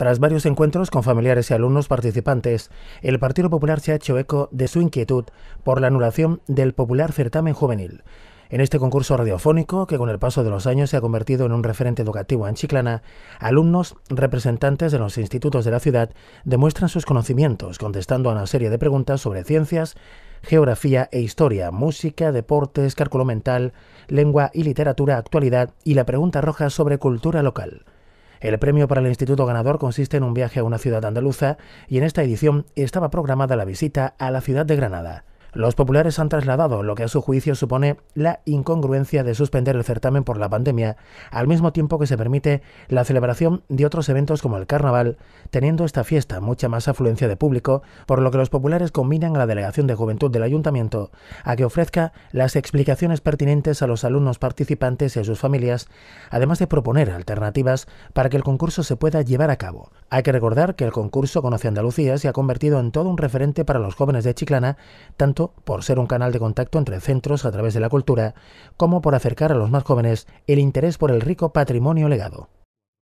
Tras varios encuentros con familiares y alumnos participantes, el Partido Popular se ha hecho eco de su inquietud por la anulación del popular certamen juvenil. En este concurso radiofónico, que con el paso de los años se ha convertido en un referente educativo en Chiclana, alumnos representantes de los institutos de la ciudad demuestran sus conocimientos contestando a una serie de preguntas sobre ciencias, geografía e historia, música, deportes, cálculo mental, lengua y literatura, actualidad y la pregunta roja sobre cultura local. El premio para el instituto ganador consiste en un viaje a una ciudad andaluza y en esta edición estaba programada la visita a la ciudad de Granada. Los populares han trasladado lo que a su juicio supone la incongruencia de suspender el certamen por la pandemia, al mismo tiempo que se permite la celebración de otros eventos como el carnaval, teniendo esta fiesta mucha más afluencia de público, por lo que los populares combinan a la Delegación de Juventud del Ayuntamiento a que ofrezca las explicaciones pertinentes a los alumnos participantes y a sus familias, además de proponer alternativas para que el concurso se pueda llevar a cabo. Hay que recordar que el concurso Conoce Andalucía se ha convertido en todo un referente para los jóvenes de Chiclana, tanto por ser un canal de contacto entre centros a través de la cultura, como por acercar a los más jóvenes el interés por el rico patrimonio legado.